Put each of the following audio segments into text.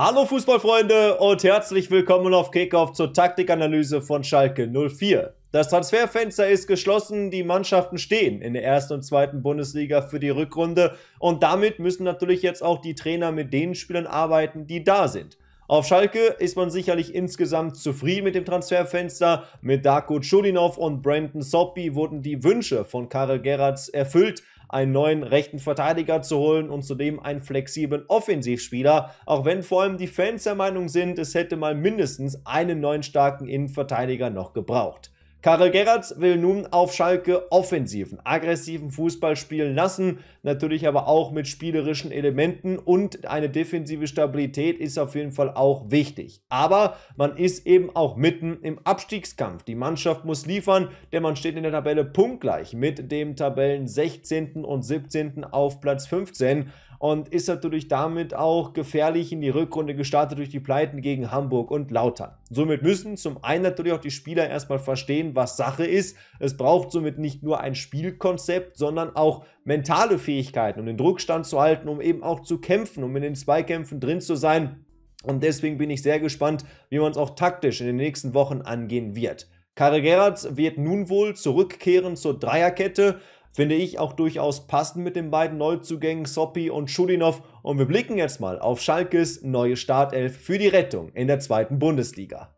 Hallo Fußballfreunde und herzlich willkommen auf Kickoff zur Taktikanalyse von Schalke 04. Das Transferfenster ist geschlossen, die Mannschaften stehen in der ersten und zweiten Bundesliga für die Rückrunde und damit müssen natürlich jetzt auch die Trainer mit den Spielern arbeiten, die da sind. Auf Schalke ist man sicherlich insgesamt zufrieden mit dem Transferfenster. Mit Darko Chulinov und Brandon Soppi wurden die Wünsche von Karel Gerrards erfüllt einen neuen rechten Verteidiger zu holen und zudem einen flexiblen Offensivspieler, auch wenn vor allem die Fans der Meinung sind, es hätte mal mindestens einen neuen starken Innenverteidiger noch gebraucht. Karel Gerrard will nun auf Schalke offensiven, aggressiven Fußball spielen lassen, natürlich aber auch mit spielerischen Elementen und eine defensive Stabilität ist auf jeden Fall auch wichtig. Aber man ist eben auch mitten im Abstiegskampf. Die Mannschaft muss liefern, denn man steht in der Tabelle punktgleich mit dem Tabellen 16. und 17. auf Platz 15 und ist natürlich damit auch gefährlich in die Rückrunde gestartet durch die Pleiten gegen Hamburg und Lautern. Somit müssen zum einen natürlich auch die Spieler erstmal verstehen, was Sache ist. Es braucht somit nicht nur ein Spielkonzept, sondern auch mentale Fähigkeiten, um den Druckstand zu halten, um eben auch zu kämpfen, um in den Zweikämpfen drin zu sein. Und deswegen bin ich sehr gespannt, wie man es auch taktisch in den nächsten Wochen angehen wird. Karel Gerrards wird nun wohl zurückkehren zur Dreierkette finde ich auch durchaus passend mit den beiden Neuzugängen Soppi und Schulinov. Und wir blicken jetzt mal auf Schalkes neue Startelf für die Rettung in der zweiten Bundesliga.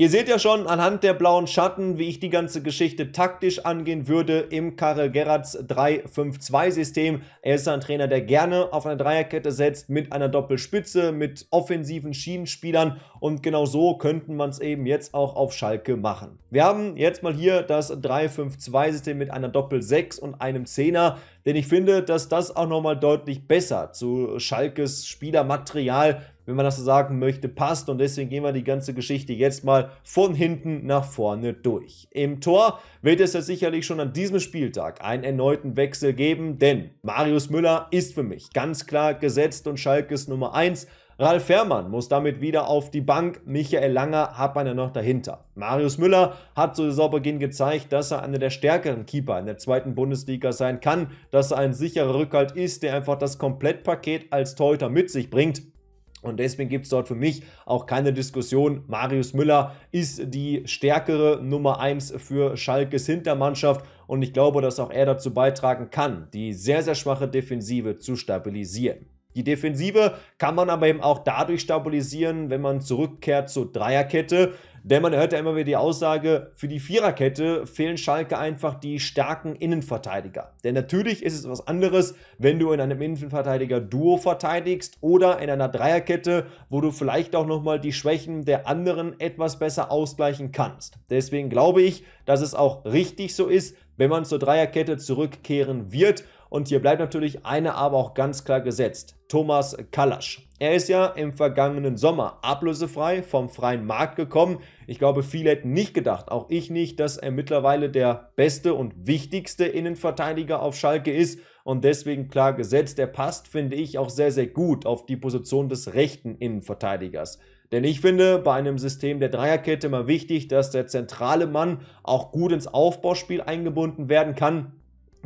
Ihr seht ja schon anhand der blauen Schatten, wie ich die ganze Geschichte taktisch angehen würde im Karel Gerrards 3-5-2-System. Er ist ein Trainer, der gerne auf eine Dreierkette setzt mit einer Doppelspitze, mit offensiven Schienenspielern und genau so könnten man es eben jetzt auch auf Schalke machen. Wir haben jetzt mal hier das 3-5-2-System mit einer Doppel-6 und einem Zehner, denn ich finde, dass das auch nochmal deutlich besser zu Schalkes Spielermaterial wenn man das so sagen möchte, passt. Und deswegen gehen wir die ganze Geschichte jetzt mal von hinten nach vorne durch. Im Tor wird es ja sicherlich schon an diesem Spieltag einen erneuten Wechsel geben, denn Marius Müller ist für mich ganz klar gesetzt und Schalke ist Nummer 1. Ralf Fährmann muss damit wieder auf die Bank. Michael Langer hat man ja noch dahinter. Marius Müller hat zu Saisonbeginn gezeigt, dass er einer der stärkeren Keeper in der zweiten Bundesliga sein kann, dass er ein sicherer Rückhalt ist, der einfach das Komplettpaket als Torhüter mit sich bringt. Und deswegen gibt es dort für mich auch keine Diskussion. Marius Müller ist die stärkere Nummer 1 für Schalkes Hintermannschaft. Und ich glaube, dass auch er dazu beitragen kann, die sehr, sehr schwache Defensive zu stabilisieren. Die Defensive kann man aber eben auch dadurch stabilisieren, wenn man zurückkehrt zur Dreierkette. Denn man hört ja immer wieder die Aussage, für die Viererkette fehlen Schalke einfach die starken Innenverteidiger. Denn natürlich ist es was anderes, wenn du in einem Innenverteidiger-Duo verteidigst oder in einer Dreierkette, wo du vielleicht auch nochmal die Schwächen der anderen etwas besser ausgleichen kannst. Deswegen glaube ich, dass es auch richtig so ist, wenn man zur Dreierkette zurückkehren wird. Und hier bleibt natürlich eine aber auch ganz klar gesetzt. Thomas Kalasch. Er ist ja im vergangenen Sommer ablösefrei vom freien Markt gekommen. Ich glaube, viele hätten nicht gedacht, auch ich nicht, dass er mittlerweile der beste und wichtigste Innenverteidiger auf Schalke ist und deswegen klar gesetzt. Er passt, finde ich, auch sehr, sehr gut auf die Position des rechten Innenverteidigers. Denn ich finde bei einem System der Dreierkette immer wichtig, dass der zentrale Mann auch gut ins Aufbauspiel eingebunden werden kann.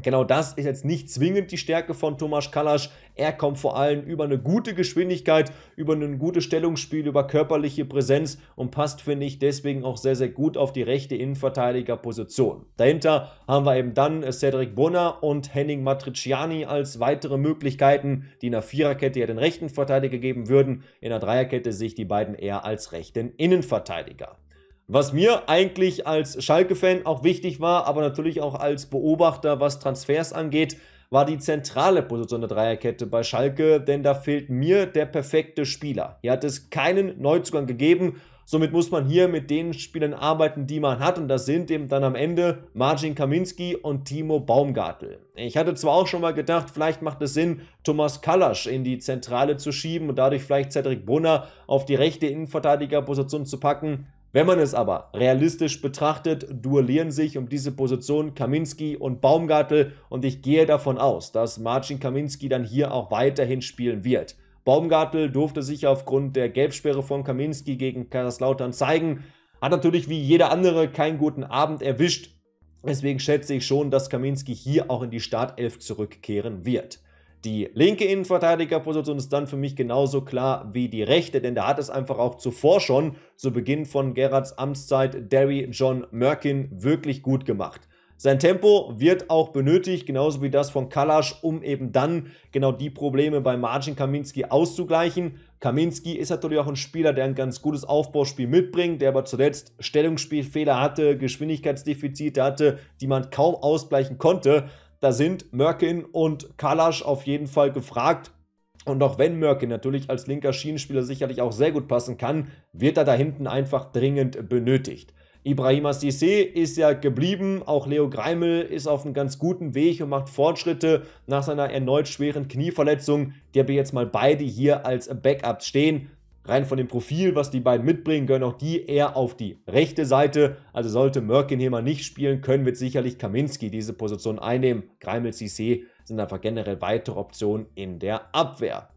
Genau das ist jetzt nicht zwingend die Stärke von Tomasz Kalasch. Er kommt vor allem über eine gute Geschwindigkeit, über ein gutes Stellungsspiel, über körperliche Präsenz und passt, finde ich, deswegen auch sehr, sehr gut auf die rechte Innenverteidigerposition. Dahinter haben wir eben dann Cedric Bonner und Henning Matriciani als weitere Möglichkeiten, die in der Viererkette ja den rechten Verteidiger geben würden. In der Dreierkette sehe ich die beiden eher als rechten Innenverteidiger was mir eigentlich als Schalke-Fan auch wichtig war, aber natürlich auch als Beobachter, was Transfers angeht, war die zentrale Position der Dreierkette bei Schalke, denn da fehlt mir der perfekte Spieler. Hier hat es keinen Neuzugang gegeben. Somit muss man hier mit den Spielern arbeiten, die man hat. Und das sind eben dann am Ende Marcin Kaminski und Timo Baumgartel. Ich hatte zwar auch schon mal gedacht, vielleicht macht es Sinn, Thomas Kalasch in die Zentrale zu schieben und dadurch vielleicht Cedric Brunner auf die rechte Innenverteidigerposition zu packen. Wenn man es aber realistisch betrachtet, duellieren sich um diese Position Kaminski und Baumgartel und ich gehe davon aus, dass Marcin Kaminski dann hier auch weiterhin spielen wird. Baumgartel durfte sich aufgrund der Gelbsperre von Kaminski gegen Kaiserslautern zeigen, hat natürlich wie jeder andere keinen guten Abend erwischt. Deswegen schätze ich schon, dass Kaminski hier auch in die Startelf zurückkehren wird. Die linke Innenverteidigerposition ist dann für mich genauso klar wie die rechte, denn da hat es einfach auch zuvor schon zu Beginn von Gerards Amtszeit Derry John Merkin wirklich gut gemacht. Sein Tempo wird auch benötigt, genauso wie das von Kalasch, um eben dann genau die Probleme bei Margin Kaminski auszugleichen. Kaminski ist natürlich auch ein Spieler, der ein ganz gutes Aufbauspiel mitbringt, der aber zuletzt Stellungsspielfehler hatte, Geschwindigkeitsdefizite hatte, die man kaum ausgleichen konnte. Da sind Mörkin und Kalasch auf jeden Fall gefragt. Und auch wenn Mörkin natürlich als linker Schienenspieler sicherlich auch sehr gut passen kann, wird er da hinten einfach dringend benötigt. Ibrahima Sissé ist ja geblieben, auch Leo Greimel ist auf einem ganz guten Weg und macht Fortschritte nach seiner erneut schweren Knieverletzung. Die haben wir jetzt mal beide hier als Backups stehen rein von dem Profil, was die beiden mitbringen, gehören auch die eher auf die rechte Seite. Also sollte hier mal nicht spielen können, wird sicherlich Kaminski diese Position einnehmen. Greimel CC sind einfach generell weitere Optionen in der Abwehr.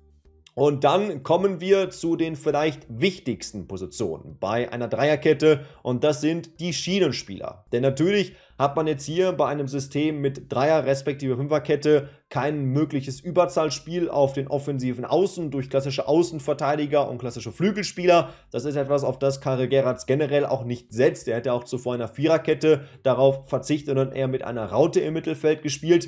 Und dann kommen wir zu den vielleicht wichtigsten Positionen bei einer Dreierkette und das sind die Schienenspieler. Denn natürlich hat man jetzt hier bei einem System mit Dreier- respektive Fünferkette kein mögliches Überzahlspiel auf den offensiven Außen durch klassische Außenverteidiger und klassische Flügelspieler. Das ist etwas, auf das Karel Gerrards generell auch nicht setzt. Er hätte auch zuvor in einer Viererkette darauf verzichtet und eher mit einer Raute im Mittelfeld gespielt.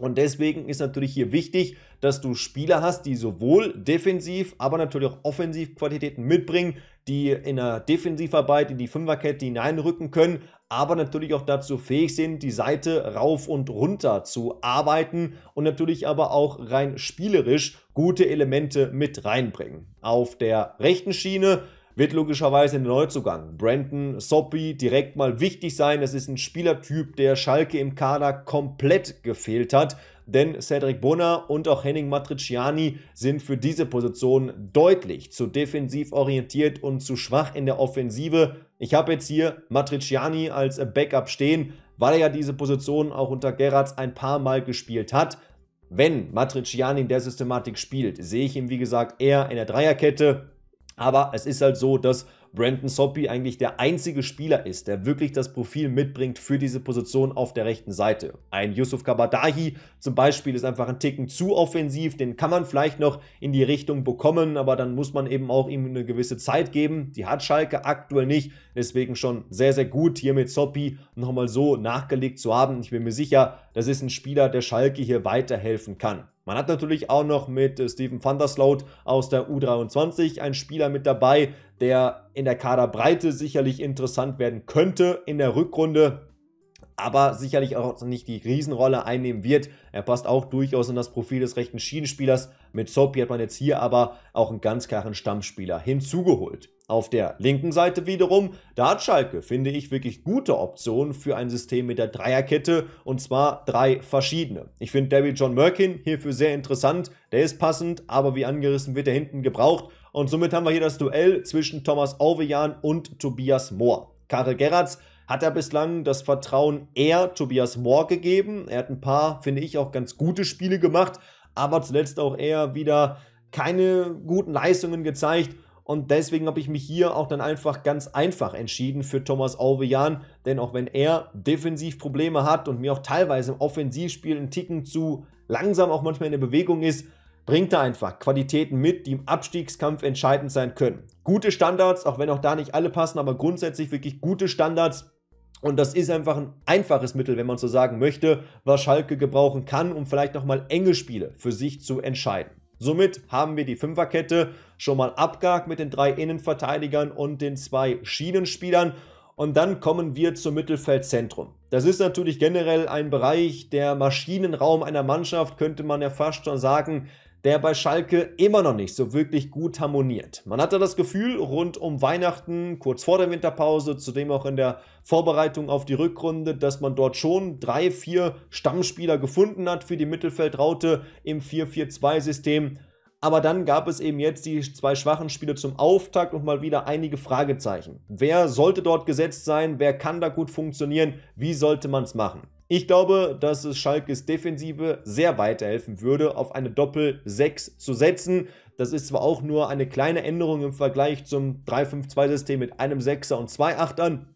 Und deswegen ist natürlich hier wichtig, dass du Spieler hast, die sowohl defensiv, aber natürlich auch offensiv Qualitäten mitbringen, die in der Defensivarbeit in die Fünferkette hineinrücken können, aber natürlich auch dazu fähig sind, die Seite rauf und runter zu arbeiten und natürlich aber auch rein spielerisch gute Elemente mit reinbringen. Auf der rechten Schiene wird logischerweise ein Neuzugang. Brandon Soppy direkt mal wichtig sein. Das ist ein Spielertyp, der Schalke im Kader komplett gefehlt hat. Denn Cedric Bonner und auch Henning Matriciani sind für diese Position deutlich zu defensiv orientiert und zu schwach in der Offensive. Ich habe jetzt hier Matriciani als Backup stehen, weil er ja diese Position auch unter Gerrards ein paar Mal gespielt hat. Wenn Matriciani in der Systematik spielt, sehe ich ihn wie gesagt eher in der Dreierkette aber es ist halt so, dass Brandon Soppy eigentlich der einzige Spieler ist, der wirklich das Profil mitbringt für diese Position auf der rechten Seite. Ein Yusuf Kabadahi zum Beispiel ist einfach ein Ticken zu offensiv, den kann man vielleicht noch in die Richtung bekommen, aber dann muss man eben auch ihm eine gewisse Zeit geben. Die hat Schalke aktuell nicht, deswegen schon sehr, sehr gut hier mit Soppy nochmal so nachgelegt zu haben. Ich bin mir sicher, das ist ein Spieler, der Schalke hier weiterhelfen kann. Man hat natürlich auch noch mit äh, Steven van der Sloot aus der U23 einen Spieler mit dabei, der in der Kaderbreite sicherlich interessant werden könnte in der Rückrunde, aber sicherlich auch nicht die Riesenrolle einnehmen wird. Er passt auch durchaus in das Profil des rechten Schienenspielers. Mit Sopi hat man jetzt hier aber auch einen ganz klaren Stammspieler hinzugeholt. Auf der linken Seite wiederum, da hat Schalke, finde ich, wirklich gute Optionen für ein System mit der Dreierkette und zwar drei verschiedene. Ich finde David John Merkin hierfür sehr interessant, der ist passend, aber wie angerissen wird er hinten gebraucht und somit haben wir hier das Duell zwischen Thomas Auvejan und Tobias Mohr. Karel Gerrards hat er bislang das Vertrauen eher Tobias Mohr gegeben. Er hat ein paar, finde ich, auch ganz gute Spiele gemacht, aber zuletzt auch eher wieder keine guten Leistungen gezeigt und deswegen habe ich mich hier auch dann einfach ganz einfach entschieden für Thomas Auvejan. Denn auch wenn er defensiv Probleme hat und mir auch teilweise im Offensivspiel einen Ticken zu langsam auch manchmal in der Bewegung ist, bringt er einfach Qualitäten mit, die im Abstiegskampf entscheidend sein können. Gute Standards, auch wenn auch da nicht alle passen, aber grundsätzlich wirklich gute Standards. Und das ist einfach ein einfaches Mittel, wenn man so sagen möchte, was Schalke gebrauchen kann, um vielleicht nochmal enge Spiele für sich zu entscheiden. Somit haben wir die Fünferkette schon mal abgehakt mit den drei Innenverteidigern und den zwei Schienenspielern. Und dann kommen wir zum Mittelfeldzentrum. Das ist natürlich generell ein Bereich, der Maschinenraum einer Mannschaft, könnte man ja fast schon sagen der bei Schalke immer noch nicht so wirklich gut harmoniert. Man hatte das Gefühl, rund um Weihnachten, kurz vor der Winterpause, zudem auch in der Vorbereitung auf die Rückrunde, dass man dort schon drei, vier Stammspieler gefunden hat für die Mittelfeldraute im 4-4-2-System. Aber dann gab es eben jetzt die zwei schwachen Spiele zum Auftakt und mal wieder einige Fragezeichen. Wer sollte dort gesetzt sein? Wer kann da gut funktionieren? Wie sollte man es machen? Ich glaube, dass es Schalkes Defensive sehr weiterhelfen würde, auf eine Doppel-6 zu setzen. Das ist zwar auch nur eine kleine Änderung im Vergleich zum 3-5-2-System mit einem Sechser und zwei Achtern,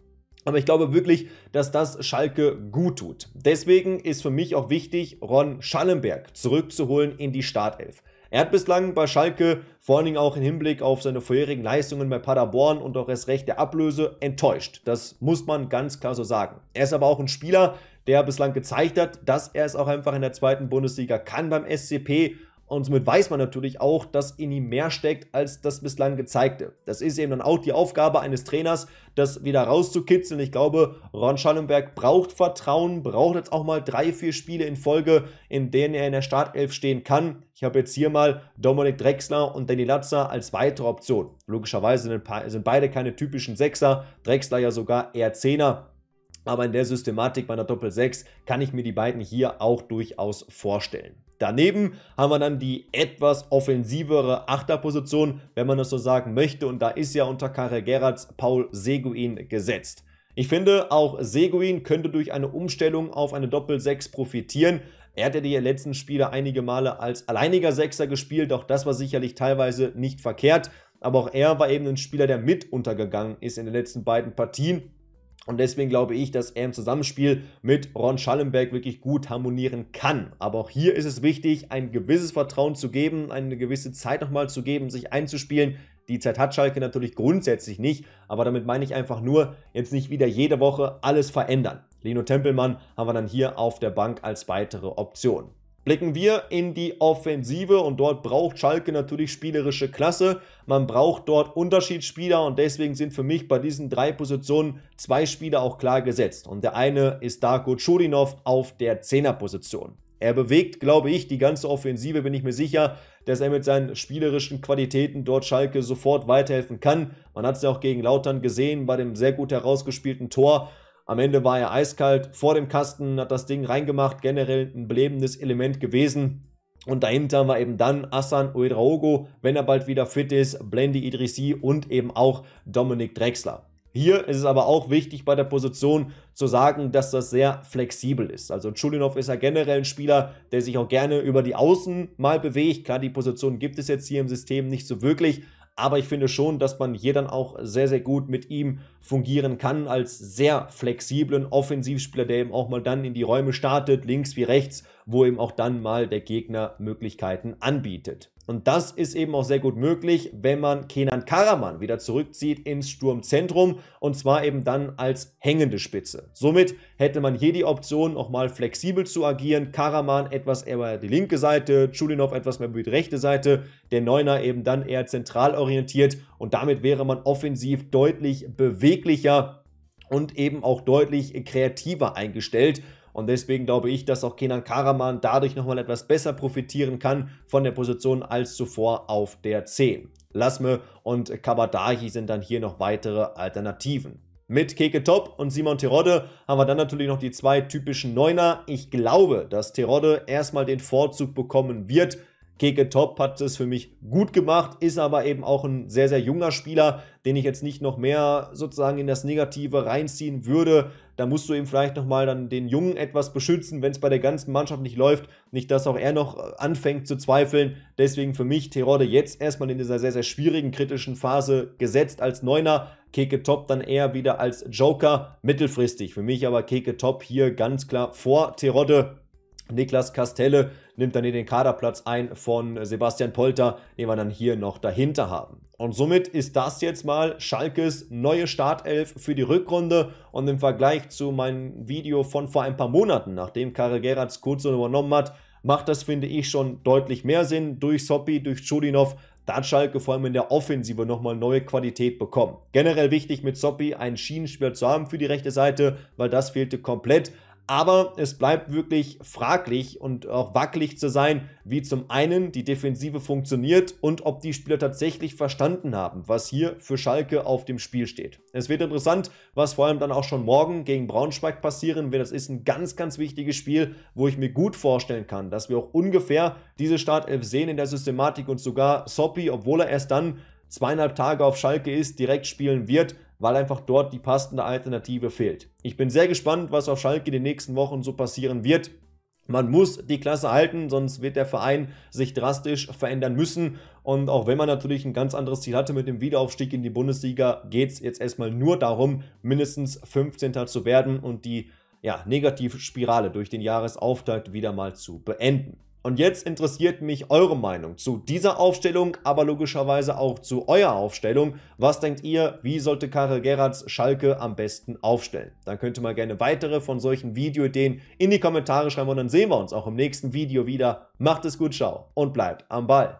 aber ich glaube wirklich, dass das Schalke gut tut. Deswegen ist für mich auch wichtig, Ron Schallenberg zurückzuholen in die Startelf. Er hat bislang bei Schalke, vor allen Dingen auch im Hinblick auf seine vorherigen Leistungen bei Paderborn und auch erst recht der Ablöse, enttäuscht. Das muss man ganz klar so sagen. Er ist aber auch ein Spieler, der bislang gezeigt hat, dass er es auch einfach in der zweiten Bundesliga kann beim SCP. Und somit weiß man natürlich auch, dass in ihm mehr steckt als das bislang gezeigte. Das ist eben dann auch die Aufgabe eines Trainers, das wieder rauszukitzeln. Ich glaube, Ron Schallenberg braucht Vertrauen, braucht jetzt auch mal drei, vier Spiele in Folge, in denen er in der Startelf stehen kann. Ich habe jetzt hier mal Dominik Drexler und Danny Latzer als weitere Option. Logischerweise sind beide keine typischen Sechser, Drexler ja sogar eher Zehner. Aber in der Systematik meiner Doppel-6 kann ich mir die beiden hier auch durchaus vorstellen. Daneben haben wir dann die etwas offensivere Achterposition, wenn man das so sagen möchte. Und da ist ja unter Karel Gerrards Paul Seguin gesetzt. Ich finde, auch Seguin könnte durch eine Umstellung auf eine Doppel-6 profitieren. Er hat ja die letzten Spiele einige Male als alleiniger Sechser gespielt. Auch das war sicherlich teilweise nicht verkehrt. Aber auch er war eben ein Spieler, der mit untergegangen ist in den letzten beiden Partien. Und deswegen glaube ich, dass er im Zusammenspiel mit Ron Schallenberg wirklich gut harmonieren kann. Aber auch hier ist es wichtig, ein gewisses Vertrauen zu geben, eine gewisse Zeit nochmal zu geben, sich einzuspielen. Die Zeit hat Schalke natürlich grundsätzlich nicht, aber damit meine ich einfach nur, jetzt nicht wieder jede Woche alles verändern. Lino Tempelmann haben wir dann hier auf der Bank als weitere Option. Blicken wir in die Offensive und dort braucht Schalke natürlich spielerische Klasse. Man braucht dort Unterschiedsspieler und deswegen sind für mich bei diesen drei Positionen zwei Spieler auch klar gesetzt. Und der eine ist Darko Chudinov auf der Zehnerposition. Er bewegt, glaube ich, die ganze Offensive, bin ich mir sicher, dass er mit seinen spielerischen Qualitäten dort Schalke sofort weiterhelfen kann. Man hat es ja auch gegen Lautern gesehen bei dem sehr gut herausgespielten Tor. Am Ende war er eiskalt vor dem Kasten, hat das Ding reingemacht, generell ein belebendes Element gewesen. Und dahinter war eben dann Asan Uedraogo, wenn er bald wieder fit ist, Blendi Idrissi und eben auch Dominik Drexler. Hier ist es aber auch wichtig bei der Position zu sagen, dass das sehr flexibel ist. Also Chulinov ist ja generell ein Spieler, der sich auch gerne über die Außen mal bewegt. Klar, die Position gibt es jetzt hier im System nicht so wirklich, aber ich finde schon, dass man hier dann auch sehr, sehr gut mit ihm fungieren kann als sehr flexiblen Offensivspieler, der eben auch mal dann in die Räume startet, links wie rechts wo eben auch dann mal der Gegner Möglichkeiten anbietet. Und das ist eben auch sehr gut möglich, wenn man Kenan Karaman wieder zurückzieht ins Sturmzentrum und zwar eben dann als hängende Spitze. Somit hätte man hier die Option, nochmal flexibel zu agieren. Karaman etwas eher über die linke Seite, Chulinov etwas mehr über die rechte Seite, der Neuner eben dann eher zentral orientiert und damit wäre man offensiv deutlich beweglicher und eben auch deutlich kreativer eingestellt. Und deswegen glaube ich, dass auch Kenan Karaman dadurch nochmal etwas besser profitieren kann von der Position als zuvor auf der 10. Lasme und Kabadahi sind dann hier noch weitere Alternativen. Mit Keke Top und Simon Terodde haben wir dann natürlich noch die zwei typischen Neuner. Ich glaube, dass Terodde erstmal den Vorzug bekommen wird, Keke Top hat es für mich gut gemacht, ist aber eben auch ein sehr, sehr junger Spieler, den ich jetzt nicht noch mehr sozusagen in das Negative reinziehen würde. Da musst du eben vielleicht nochmal dann den Jungen etwas beschützen, wenn es bei der ganzen Mannschaft nicht läuft. Nicht, dass auch er noch äh, anfängt zu zweifeln. Deswegen für mich Terode jetzt erstmal in dieser sehr, sehr schwierigen, kritischen Phase gesetzt als Neuner. Keke Top dann eher wieder als Joker mittelfristig. Für mich aber Keke Top hier ganz klar vor Terodde Niklas Castelle nimmt dann hier den Kaderplatz ein von Sebastian Polter, den wir dann hier noch dahinter haben. Und somit ist das jetzt mal Schalkes neue Startelf für die Rückrunde. Und im Vergleich zu meinem Video von vor ein paar Monaten, nachdem Karel Gerrards Kurzon übernommen hat, macht das, finde ich, schon deutlich mehr Sinn. Durch Soppi, durch Chudinov, da hat Schalke vor allem in der Offensive nochmal neue Qualität bekommen. Generell wichtig mit Soppi einen Schienenspieler zu haben für die rechte Seite, weil das fehlte komplett. Aber es bleibt wirklich fraglich und auch wackelig zu sein, wie zum einen die Defensive funktioniert und ob die Spieler tatsächlich verstanden haben, was hier für Schalke auf dem Spiel steht. Es wird interessant, was vor allem dann auch schon morgen gegen Braunschweig passieren wird. Das ist ein ganz, ganz wichtiges Spiel, wo ich mir gut vorstellen kann, dass wir auch ungefähr diese Startelf sehen in der Systematik und sogar Soppi, obwohl er erst dann zweieinhalb Tage auf Schalke ist, direkt spielen wird, weil einfach dort die passende Alternative fehlt. Ich bin sehr gespannt, was auf Schalke in den nächsten Wochen so passieren wird. Man muss die Klasse halten, sonst wird der Verein sich drastisch verändern müssen. Und auch wenn man natürlich ein ganz anderes Ziel hatte mit dem Wiederaufstieg in die Bundesliga, geht es jetzt erstmal nur darum, mindestens 15. zu werden und die ja, Negativspirale durch den Jahresauftakt wieder mal zu beenden. Und jetzt interessiert mich eure Meinung zu dieser Aufstellung, aber logischerweise auch zu eurer Aufstellung. Was denkt ihr, wie sollte Karel Gerards Schalke am besten aufstellen? Dann könnt ihr mal gerne weitere von solchen Videoideen in die Kommentare schreiben und dann sehen wir uns auch im nächsten Video wieder. Macht es gut, ciao und bleibt am Ball.